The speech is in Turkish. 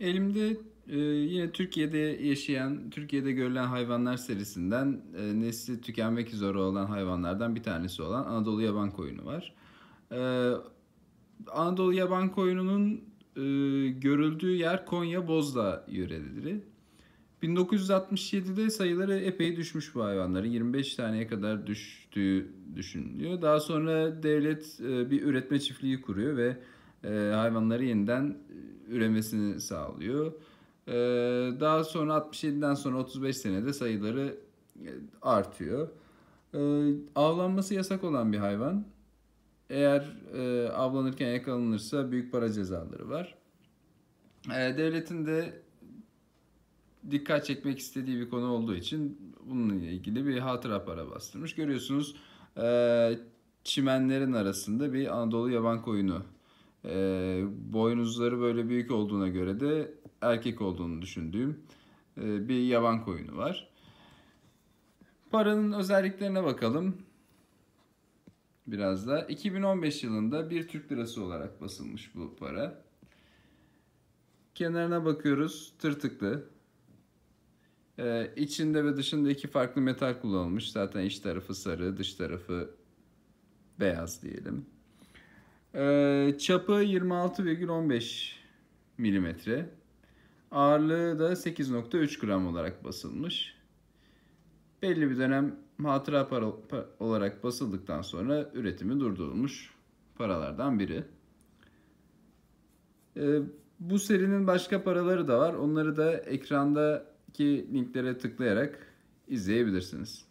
Elimde e, yine Türkiye'de yaşayan, Türkiye'de görülen hayvanlar serisinden e, nesli tükenmek üzere olan hayvanlardan bir tanesi olan Anadolu yaban koyunu var. E, Anadolu yaban koyununun e, görüldüğü yer Konya Bozda yöreleri. 1967'de sayıları epey düşmüş bu hayvanların. 25 taneye kadar düştüğü düşünülüyor. Daha sonra devlet e, bir üretme çiftliği kuruyor ve e, hayvanları yeniden üremesini sağlıyor. Ee, daha sonra 67'den sonra 35 senede sayıları e, artıyor. Ee, avlanması yasak olan bir hayvan. Eğer e, avlanırken yakalanırsa büyük para cezaları var. Ee, devletin de dikkat çekmek istediği bir konu olduğu için bununla ilgili bir hatıra para bastırmış. Görüyorsunuz e, çimenlerin arasında bir Anadolu yaban koyunu e, boynuzları böyle büyük olduğuna göre de erkek olduğunu düşündüğüm e, bir yaban koyunu var. Paranın özelliklerine bakalım. Biraz da 2015 yılında bir Türk lirası olarak basılmış bu para. Kenarına bakıyoruz tırtıklı. Ee, içinde ve dışında iki farklı metal kullanılmış. Zaten iç tarafı sarı, dış tarafı beyaz diyelim. Ee, çapı 26,15 milimetre. Ağırlığı da 8.3 gram olarak basılmış. Belli bir dönem hatıra para olarak basıldıktan sonra üretimi durdurulmuş paralardan biri. Ee, bu serinin başka paraları da var. Onları da ekrandaki linklere tıklayarak izleyebilirsiniz.